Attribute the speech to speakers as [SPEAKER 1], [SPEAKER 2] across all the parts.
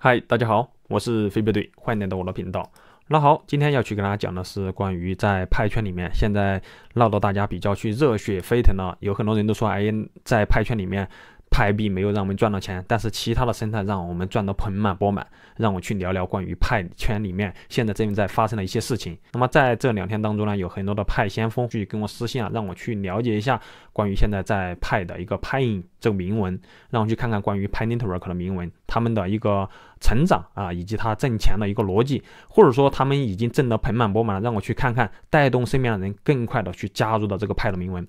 [SPEAKER 1] 嗨，大家好，我是飞贝队，欢迎来到我的频道。那好，今天要去跟大家讲的是关于在派圈里面现在闹得大家比较去热血沸腾了，有很多人都说，哎，在派圈里面。派币没有让我们赚到钱，但是其他的生态让我们赚得盆满钵满。让我去聊聊关于派圈里面现在正在发生的一些事情。那么在这两天当中呢，有很多的派先锋去跟我私信啊，让我去了解一下关于现在在派的一个派印这个铭文，让我去看看关于派 network 的铭文，他们的一个成长啊，以及他挣钱的一个逻辑，或者说他们已经挣得盆满钵满了，让我去看看带动身边的人更快的去加入到这个派的铭文。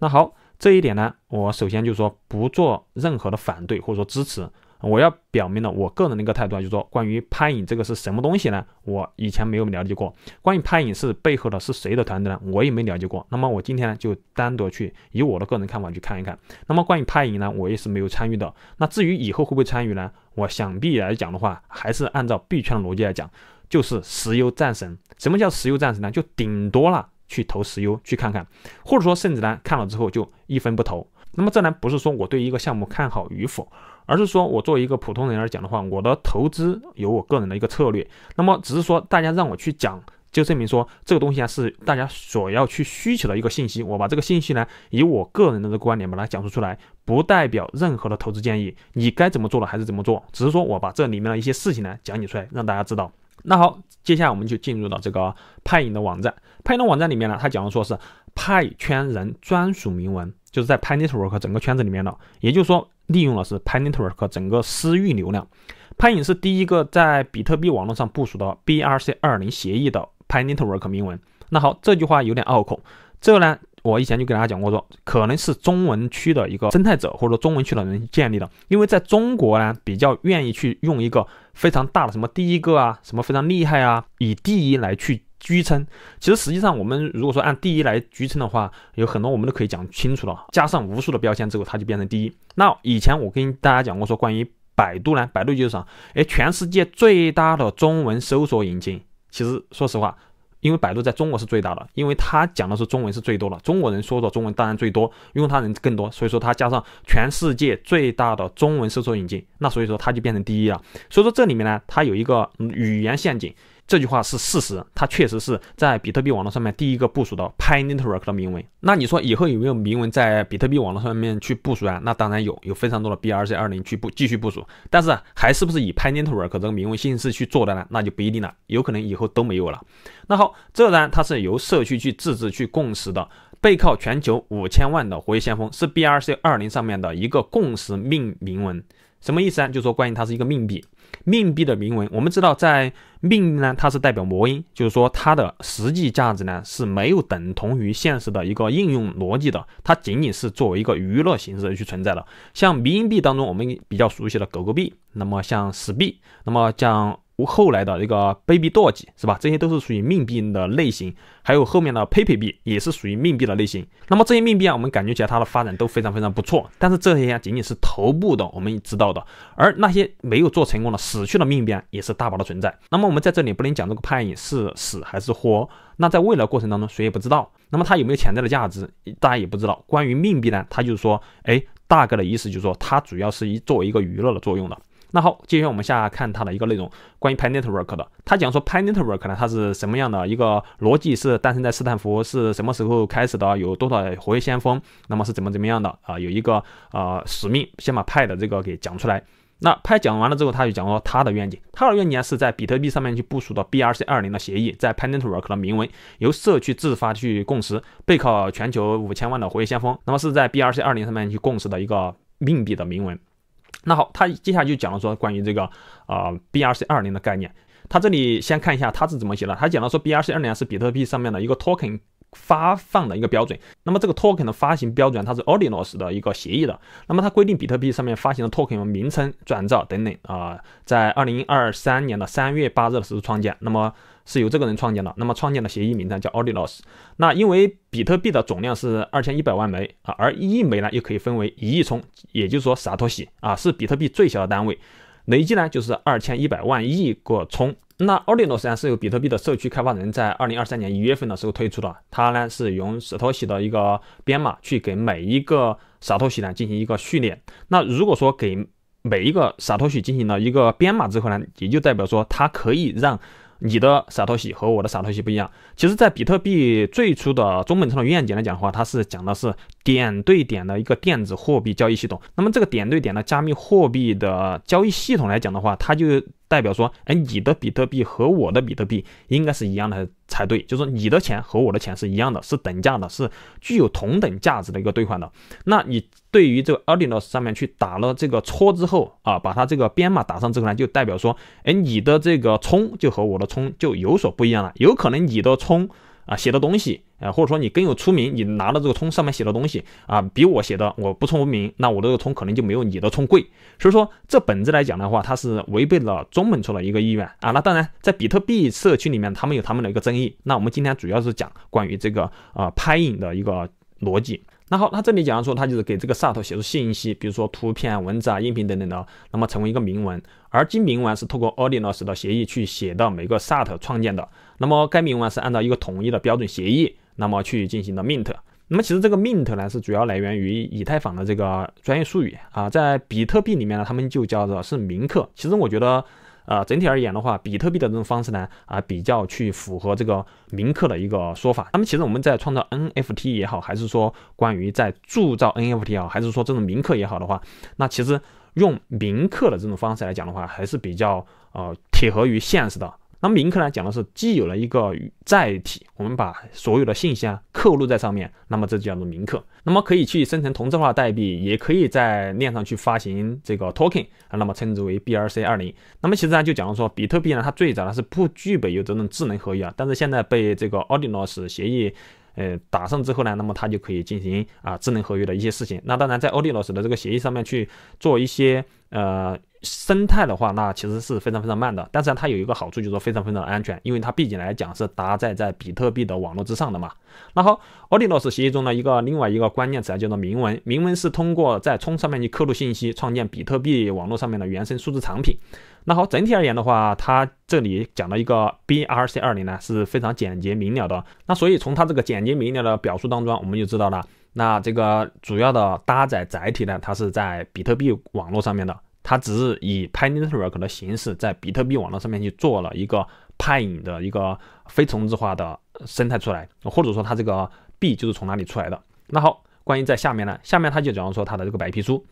[SPEAKER 1] 那好。这一点呢，我首先就是说不做任何的反对或者说支持，我要表明的我个人的一个态度啊，就是说关于拍影这个是什么东西呢？我以前没有了解过。关于拍影是背后的是谁的团队呢？我也没了解过。那么我今天呢就单独去以我的个人看法去看一看。那么关于拍影呢，我也是没有参与的。那至于以后会不会参与呢？我想必来讲的话，还是按照币圈逻辑来讲，就是石油战神。什么叫石油战神呢？就顶多了。去投石油去看看，或者说甚至呢看了之后就一分不投。那么这呢不是说我对一个项目看好与否，而是说我作为一个普通人来讲的话，我的投资有我个人的一个策略。那么只是说大家让我去讲，就证明说这个东西啊是大家所要去需求的一个信息。我把这个信息呢以我个人的观点把它讲述出来，不代表任何的投资建议。你该怎么做的还是怎么做，只是说我把这里面的一些事情呢讲解出来，让大家知道。那好，接下来我们就进入到这个派影的网站。派影的网站里面呢，它讲的说是派圈人专属铭文，就是在 Panetwork 整个圈子里面的，也就是说利用了是 Panetwork 整个私域流量。派影是第一个在比特币网络上部署的 BRC20 协议的 Panetwork 铭文。那好，这句话有点拗口，这呢。我以前就给大家讲过，说可能是中文区的一个生态者，或者说中文区的人建立的，因为在中国呢，比较愿意去用一个非常大的什么第一个啊，什么非常厉害啊，以第一来去居称。其实实际上，我们如果说按第一来居称的话，有很多我们都可以讲清楚了。加上无数的标签之后，它就变成第一。那以前我跟大家讲过，说关于百度呢，百度就是啥？哎，全世界最大的中文搜索引擎。其实说实话。因为百度在中国是最大的，因为它讲的是中文是最多的，中国人说的中文当然最多，用它人更多，所以说它加上全世界最大的中文搜索引擎，那所以说它就变成第一了。所以说这里面呢，它有一个语言陷阱。这句话是事实，它确实是在比特币网络上面第一个部署的 Pi Network 的铭文。那你说以后有没有铭文在比特币网络上面去部署啊？那当然有，有非常多的 BRC 二零去布继续部署，但是还是不是以 Pi Network 这个铭文形式去做的呢？那就不一定了，有可能以后都没有了。那好，这呢，它是由社区去自治去共识的，背靠全球五千万的活跃先锋，是 BRC 二零上面的一个共识命铭文，什么意思啊？就说关于它是一个命币。命币的铭文，我们知道，在命呢，它是代表魔音，就是说它的实际价值呢是没有等同于现实的一个应用逻辑的，它仅仅是作为一个娱乐形式去存在的。像迷音币当中，我们比较熟悉的狗狗币，那么像死币，那么像。无后来的一个 Baby Doge 是吧？这些都是属于命币的类型，还有后面的 p y p e 币也是属于命币的类型。那么这些命币啊，我们感觉起来它的发展都非常非常不错。但是这些仅仅是头部的，我们知道的，而那些没有做成功的、死去的命币啊也是大把的存在。那么我们在这里不能讲这个 Pan 是死还是活，那在未来过程当中谁也不知道。那么它有没有潜在的价值，大家也不知道。关于命币呢，它就是说，哎，大概的意思就是说，它主要是一作为一个娱乐的作用的。那好，接下来我们下看它的一个内容，关于 Pine t w o r k 的。它讲说 Pine t w o r k 呢，它是什么样的一个逻辑？是诞生在斯坦福，是什么时候开始的？有多少活跃先锋？那么是怎么怎么样的啊？有一个呃使命，先把派的这个给讲出来。那派讲完了之后，他就讲说他的愿景。他的愿景是在比特币上面去部署的 BRC 二零的协议，在 Pine t w o r k 的铭文，由社区自发去共识，背靠全球五千万的活跃先锋，那么是在 BRC 二零上面去共识的一个命币的铭文。那好，他接下来就讲了说关于这个，呃，BRC 二零的概念。他这里先看一下他是怎么写的。他讲到说，BRC 二零是比特币上面的一个 token。发放的一个标准，那么这个 token 的发行标准，它是 audinos 的一个协议的，那么它规定比特币上面发行的 token 名称、转账等等啊，在二零二三年的三月八日的时候创建，那么是由这个人创建的，那么创建的协议名称叫 audinos。那因为比特币的总量是二千一百万枚啊，而一亿枚呢又可以分为一亿充，也就是说萨托西啊是比特币最小的单位，累计呢就是二千一百万亿个充。那奥利诺实际上是由比特币的社区开发人在二零二三年一月份的时候推出的。它呢是用沙托西的一个编码去给每一个沙托洗呢进行一个序列。那如果说给每一个沙托洗进行了一个编码之后呢，也就代表说它可以让你的沙托洗和我的沙托洗不一样。其实，在比特币最初的中本聪的愿景来讲的话，它是讲的是。点对点的一个电子货币交易系统，那么这个点对点的加密货币的交易系统来讲的话，它就代表说，哎，你的比特币和我的比特币应该是一样的才对，就是说你的钱和我的钱是一样的，是等价的，是具有同等价值的一个兑换的。那你对于这个 Ardinos 上面去打了这个戳之后啊，把它这个编码打上之后呢，就代表说，哎，你的这个冲就和我的冲就有所不一样了，有可能你的冲。啊，写的东西，啊，或者说你更有出名，你拿了这个通上面写的东西啊，比我写的我不文明，那我这个通可能就没有你的充贵。所以说这本质来讲的话，它是违背了中本聪的一个意愿啊。那当然，在比特币社区里面，他们有他们的一个争议。那我们今天主要是讲关于这个呃拍影的一个逻辑。那好，那这里假如说他就是给这个萨特写出信息，比如说图片、文字啊、音频等等的，那么成为一个铭文。而今明文是通过 a u d i n o 的协议去写到每个萨特创建的。那么该铭文呢是按照一个统一的标准协议，那么去进行的 mint。那么其实这个 mint 呢是主要来源于以太坊的这个专业术语啊，在比特币里面呢，他们就叫做是铭刻。其实我觉得，呃，整体而言的话，比特币的这种方式呢啊比较去符合这个铭刻的一个说法。那么其实我们在创造 NFT 也好，还是说关于在铸造 NFT 也好，还是说这种铭刻也好的话，那其实用铭刻的这种方式来讲的话，还是比较呃贴合于现实的。那么铭刻呢，讲的是既有了一个载体，我们把所有的信息啊刻录在上面，那么这就叫做铭刻。那么可以去生成同质化代币，也可以在链上去发行这个 token，啊，那么称之为 BRC 二零。那么其实呢，就讲如说比特币呢，它最早呢是不具备有这种智能合约啊，但是现在被这个 a u d i n o s 协议呃打上之后呢，那么它就可以进行啊智能合约的一些事情。那当然，在 a u d i n o s 的这个协议上面去做一些呃。生态的话，那其实是非常非常慢的，但是它有一个好处，就是说非常非常安全，因为它毕竟来讲是搭载在比特币的网络之上的嘛。那好 o b l i n o s 协议中的一个另外一个关键词啊，叫做明文，明文是通过在冲上面去刻录信息，创建比特币网络上面的原生数字产品。那好，整体而言的话，它这里讲了一个 BRC 二零呢是非常简洁明了的。那所以从它这个简洁明了的表述当中，我们就知道了，那这个主要的搭载载体呢，它是在比特币网络上面的。它只是以 p i n e t w o r k 的形式，在比特币网络上面去做了一个派影的一个非同质化的生态出来，或者说它这个币就是从哪里出来的。那好，关于在下面呢，下面它就讲到说它的这个白皮书。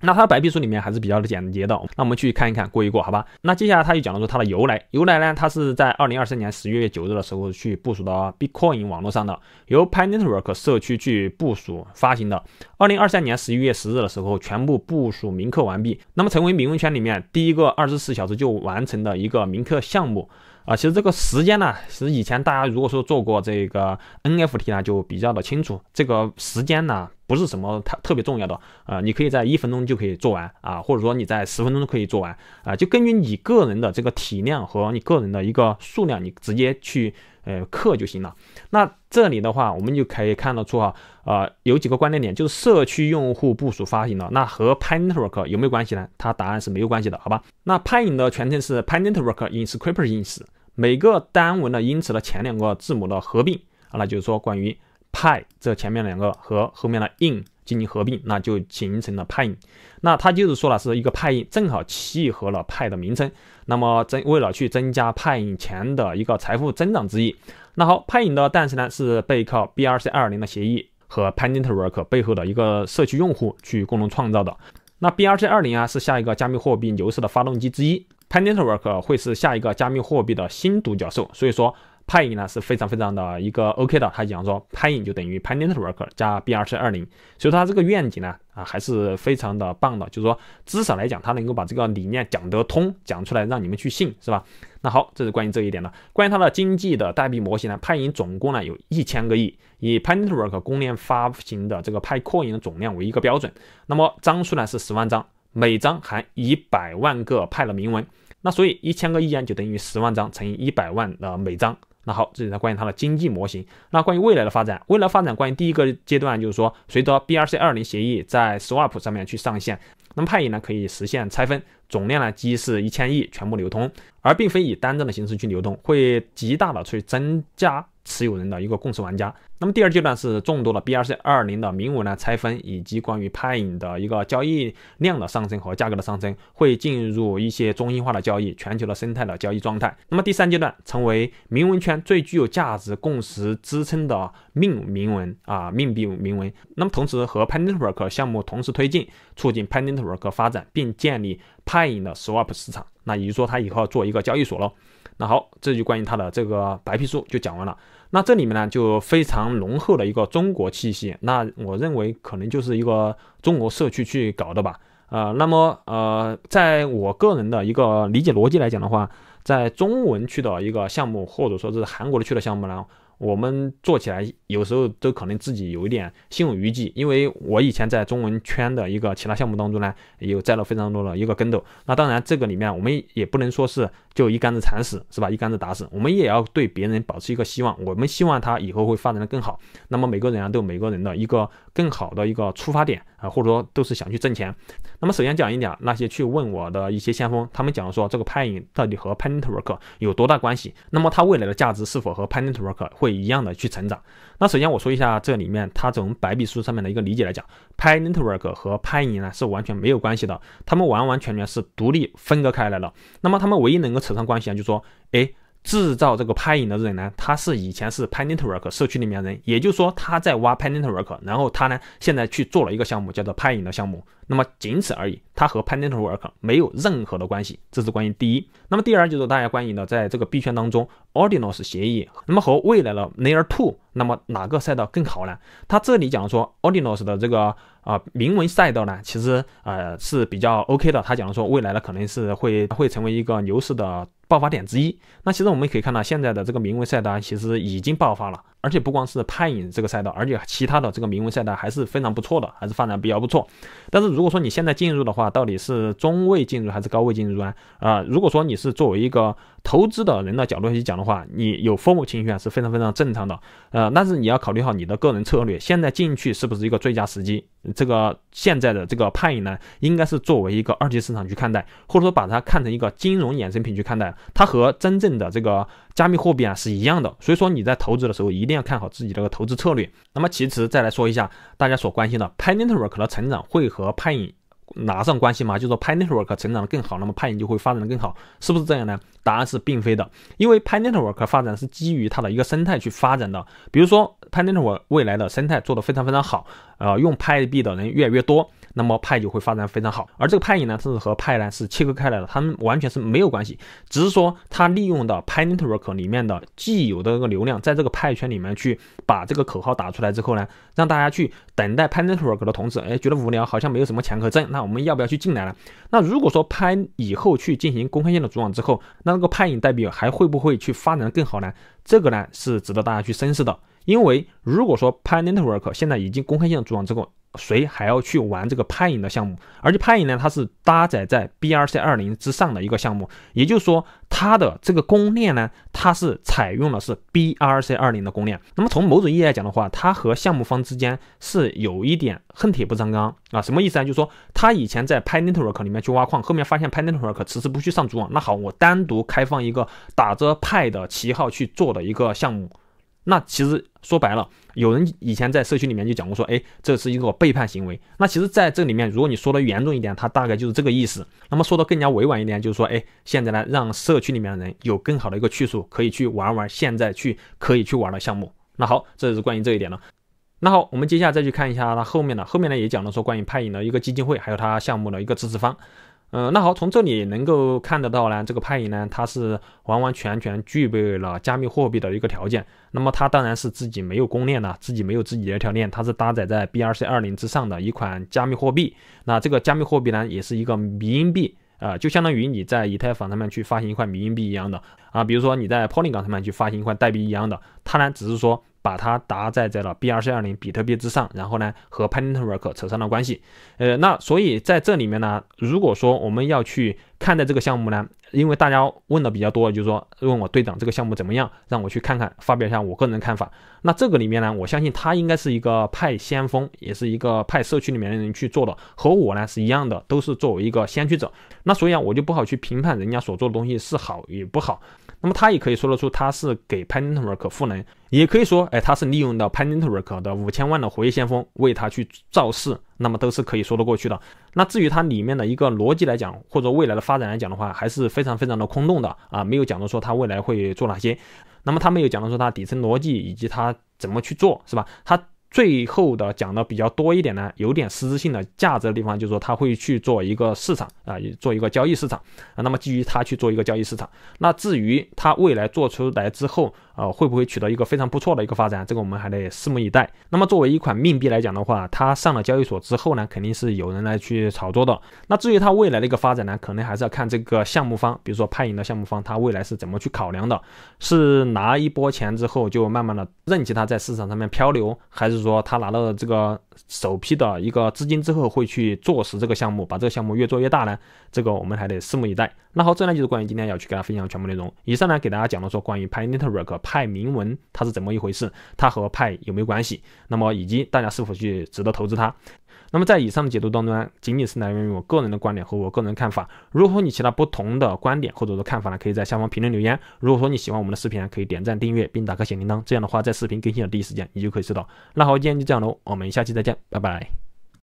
[SPEAKER 1] 那它的白皮书里面还是比较的简洁的，那我们去看一看，过一过，好吧？那接下来他又讲了说它的由来，由来呢，它是在二零二三年十一月九日的时候去部署到 Bitcoin 网络上的，由 p a Network 社区去部署发行的。二零二三年十一月十日的时候全部部署铭刻完毕，那么成为铭文圈里面第一个二十四小时就完成的一个铭刻项目啊。其实这个时间呢，其实以前大家如果说做过这个 NFT 呢，就比较的清楚这个时间呢。不是什么特特别重要的，呃，你可以在一分钟就可以做完啊，或者说你在十分钟都可以做完啊，就根据你个人的这个体量和你个人的一个数量，你直接去呃刻就行了。那这里的话，我们就可以看得出啊，呃，有几个关键点，就是社区用户部署发行的，那和 Pine Network 有没有关系呢？它答案是没有关系的，好吧？那 p i n 的全称是 Pine Network i n s c r i p t e r i n s 每个单文的因此的前两个字母的合并啊，那就是说关于。派这前面两个和后面的 in 进行合并，那就形成了派 i 那它就是说了是一个派 i 正好契合了派的名称。那么增为了去增加派 i 前的一个财富增长之意。那好，派 i 的诞生呢是背靠 B R C 二零的协议和 Panetwork 背后的一个社区用户去共同创造的。那 B R C 二零啊是下一个加密货币牛市的发动机之一，Panetwork 会是下一个加密货币的新独角兽。所以说。派影呢是非常非常的一个 OK 的，他讲说派影就等于 p e n t w o r e 加 B 二七二零，所以他这个愿景呢啊还是非常的棒的，就是说至少来讲，他能够把这个理念讲得通，讲出来让你们去信，是吧？那好，这是关于这一点的。关于它的经济的代币模型呢，派影总共呢有一千个亿，以 p e n t w o r e 公链发行的这个派扩影的总量为一个标准，那么张数呢是十万张，每张含一百万个派的铭文，那所以一千个亿呢就等于十万张乘以一百万的每张。那好，这里呢关于它的经济模型。那关于未来的发展，未来发展关于第一个阶段，就是说，随着 BRC20 协议在 Swap 上面去上线，那么派以呢可以实现拆分总量呢，即是一千亿全部流通，而并非以单证的形式去流通，会极大的去增加。持有人的一个共识玩家。那么第二阶段是众多的 BRC 二零的铭文呢拆分，以及关于派影的一个交易量的上升和价格的上升，会进入一些中心化的交易，全球的生态的交易状态。那么第三阶段成为铭文圈最具有价值共识支撑的命铭文啊命币铭文。那么同时和 p e n d l e w o r k 项目同时推进，促进 p e n d l e w o r k 发展，并建立派影的 swap 市场。那也就是说，他以后做一个交易所喽。那好，这就关于它的这个白皮书就讲完了。那这里面呢，就非常浓厚的一个中国气息。那我认为可能就是一个中国社区去搞的吧。呃，那么呃，在我个人的一个理解逻辑来讲的话，在中文区的一个项目，或者说是韩国的区的项目呢，我们做起来有时候都可能自己有一点心有余悸，因为我以前在中文圈的一个其他项目当中呢，也有栽了非常多的一个跟斗。那当然，这个里面我们也不能说是。就一竿子铲死是吧？一竿子打死，我们也要对别人保持一个希望。我们希望他以后会发展的更好。那么每个人啊，都有每个人的一个更好的一个出发点啊，或者说都是想去挣钱。那么首先讲一讲那些去问我的一些先锋，他们讲说这个派影到底和 p a n n e t w o r k 有多大关系？那么它未来的价值是否和 p a n n e t w o r k 会一样的去成长？那首先我说一下这里面它从白皮书上面的一个理解来讲 p a n n e t w o r k 和 p 影 n 呢是完全没有关系的，他们完完全全是独立分割开来了。那么他们唯一能够。扯上关系啊，就说，哎，制造这个拍影的人呢，他是以前是 Panetwork 社区里面人，也就是说他在挖 Panetwork，然后他呢，现在去做了一个项目，叫做拍影的项目。那么仅此而已，它和 p a n e n t a Work 没有任何的关系，这是关于第一。那么第二就是大家关于的，在这个币圈当中，Ordinals 协议，那么和未来的 Layer Two，那么哪个赛道更好呢？他这里讲说 Ordinals 的这个啊铭文赛道呢，其实呃是比较 OK 的。他讲说未来的可能是会会成为一个牛市的爆发点之一。那其实我们可以看到，现在的这个铭文赛道其实已经爆发了。而且不光是派影这个赛道，而且其他的这个铭文赛道还是非常不错的，还是发展比较不错。但是如果说你现在进入的话，到底是中位进入还是高位进入啊？啊，如果说你是作为一个。投资的人的角度去讲的话，你有父母情绪啊是非常非常正常的。呃，但是你要考虑好你的个人策略，现在进去是不是一个最佳时机？这个现在的这个派 i 呢，应该是作为一个二级市场去看待，或者说把它看成一个金融衍生品去看待，它和真正的这个加密货币啊是一样的。所以说你在投资的时候一定要看好自己的个投资策略。那么其次再来说一下大家所关心的 p i n e t w o r k 的成长会和 p i 拿上关系嘛，就说 p a Network 成长的更好，那么 p 你就会发展的更好，是不是这样呢？答案是并非的，因为 p a Network 发展是基于它的一个生态去发展的。比如说，p a Network 未来的生态做的非常非常好，呃，用 p a 币的人越来越多。那么派就会发展非常好，而这个派影呢，它是和派呢是切割开来的，它们完全是没有关系，只是说它利用的 p a n t o r k 里面的既有的那个流量，在这个派圈里面去把这个口号打出来之后呢，让大家去等待 p a n t o r k 的同时，哎，觉得无聊，好像没有什么钱可挣，那我们要不要去进来呢？那如果说派以后去进行公开性的组网之后，那这个派影代币还会不会去发展更好呢？这个呢是值得大家去深思的。因为如果说 Pi Network 现在已经公开性主网之后，谁还要去玩这个 Pi 的项目？而且 Pi 呢，它是搭载在 BRC 二零之上的一个项目，也就是说它的这个公链呢，它是采用的是 BRC 二零的公链。那么从某种意义来讲的话，它和项目方之间是有一点恨铁不成钢啊，什么意思啊？就是说他以前在 Pi Network 里面去挖矿，后面发现 Pi Network 持迟不去上主网，那好，我单独开放一个打着 Pi 的旗号去做的一个项目。那其实说白了，有人以前在社区里面就讲过，说，哎，这是一个背叛行为。那其实，在这里面，如果你说的严重一点，他大概就是这个意思。那么，说的更加委婉一点，就是说，哎，现在呢，让社区里面的人有更好的一个去处，可以去玩玩现在去可以去玩的项目。那好，这是关于这一点了。那好，我们接下来再去看一下它后面的，后面呢也讲了说关于派影的一个基金会，还有它项目的一个支持方。嗯，那好，从这里能够看得到呢，这个派银呢，它是完完全全具备了加密货币的一个条件。那么它当然是自己没有公链了，自己没有自己的一条链，它是搭载在 BRC 二零之上的一款加密货币。那这个加密货币呢，也是一个迷音币啊，就相当于你在以太坊上面去发行一块迷音币一样的啊，比如说你在 Polygon 上面去发行一块代币一样的，它呢只是说。把它搭载在了 B 二四二零比特币之上，然后呢，和 p a n e t Work 扯上了关系。呃，那所以在这里面呢，如果说我们要去看待这个项目呢，因为大家问的比较多，就是说问我队长这个项目怎么样，让我去看看，发表一下我个人看法。那这个里面呢，我相信他应该是一个派先锋，也是一个派社区里面的人去做的，和我呢是一样的，都是作为一个先驱者。那所以啊，我就不好去评判人家所做的东西是好与不好。那么他也可以说得出，他是给 p a n t e r k 赋能，也可以说，哎，他是利用到 Pantera 可的五千万的活跃先锋为他去造势，那么都是可以说得过去的。那至于它里面的一个逻辑来讲，或者未来的发展来讲的话，还是非常非常的空洞的啊，没有讲到说它未来会做哪些，那么他没有讲到说它底层逻辑以及它怎么去做，是吧？它。最后的讲的比较多一点呢，有点实质性的价值的地方，就是说他会去做一个市场啊，做一个交易市场啊。那么基于他去做一个交易市场，那至于他未来做出来之后。呃，会不会取得一个非常不错的一个发展？这个我们还得拭目以待。那么，作为一款命币来讲的话，它上了交易所之后呢，肯定是有人来去炒作的。那至于它未来的一个发展呢，可能还是要看这个项目方，比如说派银的项目方，他未来是怎么去考量的？是拿一波钱之后就慢慢的任其它在市场上面漂流，还是说他拿到的这个？首批的一个资金之后会去坐实这个项目，把这个项目越做越大呢？这个我们还得拭目以待。那好，这呢就是关于今天要去给大家分享全部内容。以上呢给大家讲了说关于 Pi Network、Pi 明文它是怎么一回事，它和 p 有没有关系？那么以及大家是否去值得投资它？那么在以上的解读当中，仅仅是来源于我个人的观点和我个人看法。如果说你其他不同的观点或者说看法呢，可以在下方评论留言。如果说你喜欢我们的视频，可以点赞、订阅并打开小铃铛，这样的话，在视频更新的第一时间，你就可以收到。那好，今天就这样喽，我们下期再见，拜拜。